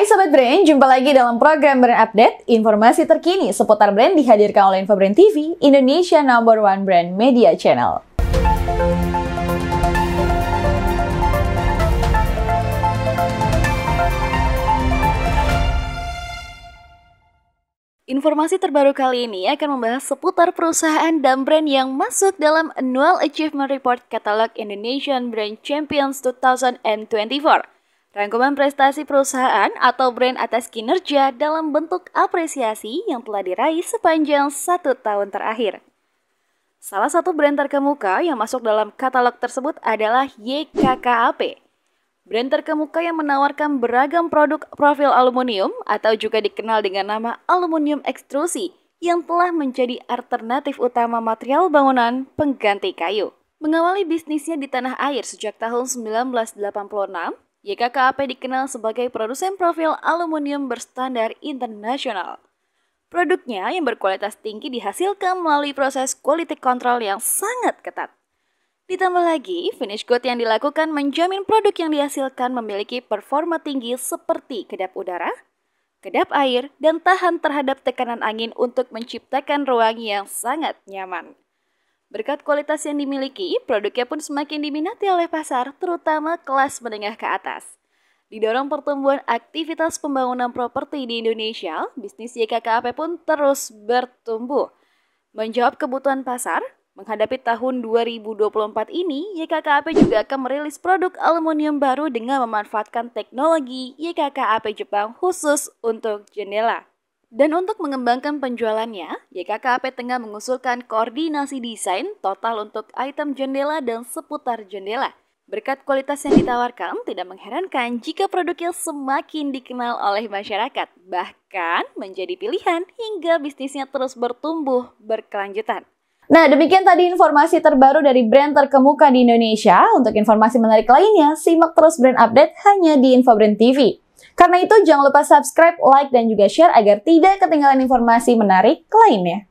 Hai Sobat Brand, jumpa lagi dalam program Brand Update. Informasi terkini seputar brand dihadirkan oleh InfoBrand TV, Indonesia number one brand media channel. Informasi terbaru kali ini akan membahas seputar perusahaan dan brand yang masuk dalam Annual Achievement Report Catalog Indonesian Brand Champions 2024 Rangkuman prestasi perusahaan atau brand atas kinerja dalam bentuk apresiasi yang telah diraih sepanjang satu tahun terakhir. Salah satu brand terkemuka yang masuk dalam katalog tersebut adalah YKKAP. Brand terkemuka yang menawarkan beragam produk profil aluminium atau juga dikenal dengan nama aluminium ekstrusi yang telah menjadi alternatif utama material bangunan pengganti kayu. Mengawali bisnisnya di tanah air sejak tahun 1986, YKKAP dikenal sebagai produsen profil aluminium berstandar internasional. Produknya yang berkualitas tinggi dihasilkan melalui proses quality control yang sangat ketat. Ditambah lagi, finish good yang dilakukan menjamin produk yang dihasilkan memiliki performa tinggi seperti kedap udara, kedap air, dan tahan terhadap tekanan angin untuk menciptakan ruang yang sangat nyaman. Berkat kualitas yang dimiliki, produknya pun semakin diminati oleh pasar, terutama kelas menengah ke atas. Didorong pertumbuhan aktivitas pembangunan properti di Indonesia, bisnis YKKAP pun terus bertumbuh. Menjawab kebutuhan pasar, menghadapi tahun 2024 ini, YKKAP juga akan merilis produk aluminium baru dengan memanfaatkan teknologi YKKAP Jepang khusus untuk jendela. Dan untuk mengembangkan penjualannya, YKKP tengah mengusulkan koordinasi desain total untuk item jendela dan seputar jendela. Berkat kualitas yang ditawarkan, tidak mengherankan jika produknya semakin dikenal oleh masyarakat, bahkan menjadi pilihan hingga bisnisnya terus bertumbuh berkelanjutan. Nah, demikian tadi informasi terbaru dari brand terkemuka di Indonesia. Untuk informasi menarik lainnya, simak terus brand update hanya di Infobrand TV. Karena itu jangan lupa subscribe, like, dan juga share agar tidak ketinggalan informasi menarik lainnya.